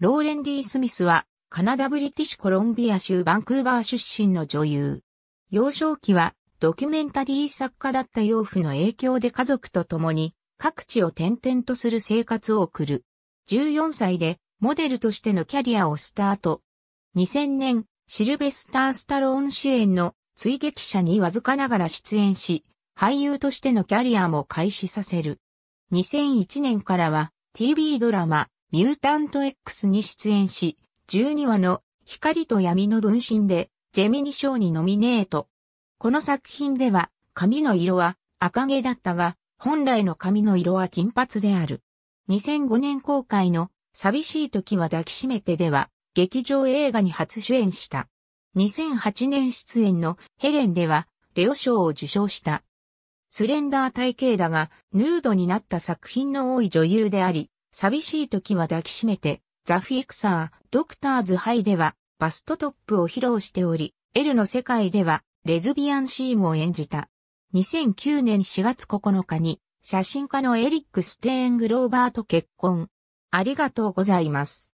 ローレン・リー・スミスは、カナダ・ブリティッシュ・コロンビア州バンクーバー出身の女優。幼少期は、ドキュメンタリー作家だった養父の影響で家族と共に、各地を転々とする生活を送る。14歳で、モデルとしてのキャリアをスタート。2000年、シルベスター・スタローン主演の追撃者にわずかながら出演し、俳優としてのキャリアも開始させる。2001年からは TV ドラマ、ミュータント X に出演し、12話の光と闇の分身でジェミニ賞にノミネート。この作品では髪の色は赤毛だったが、本来の髪の色は金髪である。2005年公開の寂しい時は抱きしめてでは劇場映画に初主演した。2008年出演のヘレンではレオ賞を受賞した。スレンダー体型だがヌードになった作品の多い女優であり、寂しい時は抱きしめて、ザ・フィクサー、ドクターズ・ハイでは、バストトップを披露しており、L の世界では、レズビアンシームを演じた。2009年4月9日に、写真家のエリック・ステーングローバーと結婚。ありがとうございます。